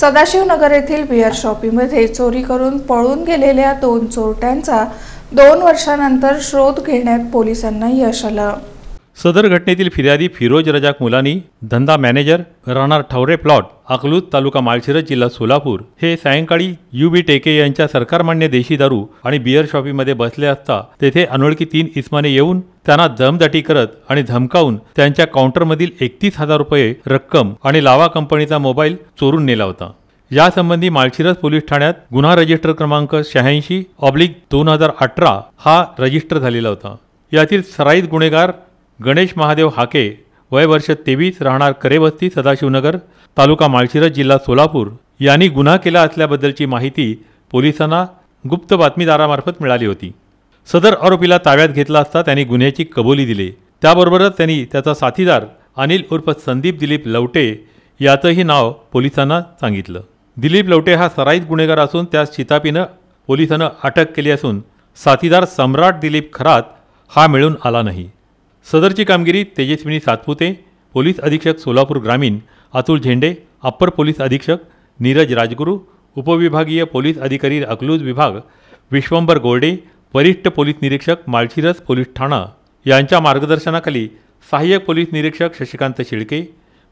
सदाशिवनगर येथील बिअर शॉपीमध्ये चोरी करून पळून गेलेल्या दोन चोरट्यांचा दोन वर्षानंतर शोध घेण्यात पोलिसांना यश आलं सदर घटनेतील फिर्यादी फिरोज रजाक मुलानी धंदा मॅनेजर राहणार ठवरे प्लॉट अकलूज तालुका माळशिरस जिल्हा सोलापूर हे सायंकाळी यू बी टेके यांच्या सरकारमान्य देशी दारू आणि बियर शॉपीमध्ये बसले असता तेथे अनोळखी तीन इस्माने येऊन त्यांना जमदाटी करत आणि धमकावून त्यांच्या काउंटरमधील एकतीस हजार रुपये रक्कम आणि लावा कंपनीचा मोबाईल चोरून नेला होता यासंबंधी माळशिरस पोलीस ठाण्यात गुन्हा रजिस्टर क्रमांक शहाऐंशी ऑब्लिक दोन हजार अठरा हा रजिस्टर झालेला होता यातील सराईत गुन्हेगार गणेश महादेव हाके वय वर्ष तेवीस राहणार करेवस्ती सदाशिवनगर तालुका माळशिरस जिल्हा सोलापूर यांनी गुन्हा केला असल्याबद्दलची माहिती पोलिसांना गुप्त बातमीदारामार्फत मिळाली होती सदर आरोपीला ताब्यात घेतला असता त्यांनी गुन्ह्याची कबुली दिली त्याबरोबरच त्यांनी त्याचा साथीदार अनिल उर्फ संदीप दिलीप लवटे याचंही नाव पोलिसांना सांगितलं दिलीप लवटे हा सराईत गुन्हेगार असून त्यास चितापीनं पोलिसानं अटक केली असून साथीदार सम्राट दिलीप खरात हा मिळून आला नाही सदरची कामगिरी तेजस्विनी सातपुते पोलीस अधीक्षक सोलापूर ग्रामीण अतुल झेंडे अप्पर पोलीस अधीक्षक नीरज राजगुरू उपविभागीय पोलीस अधिकारी अकलूज विभाग विश्वंभर गोर्डे वरिष्ठ पोलीस निरीक्षक माळशिरस पोलीस ठाणा यांच्या मार्गदर्शनाखाली सहाय्यक पोलीस निरीक्षक Shashikant Shilke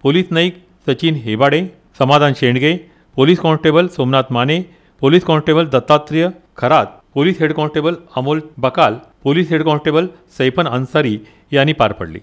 police Naik Sachin Hebade Samadhan Shendge police constable Somnath Mane police constable Dattatray Kharat police head constable Amol Bakal police head constable Saifan Ansari यांनी पार पडली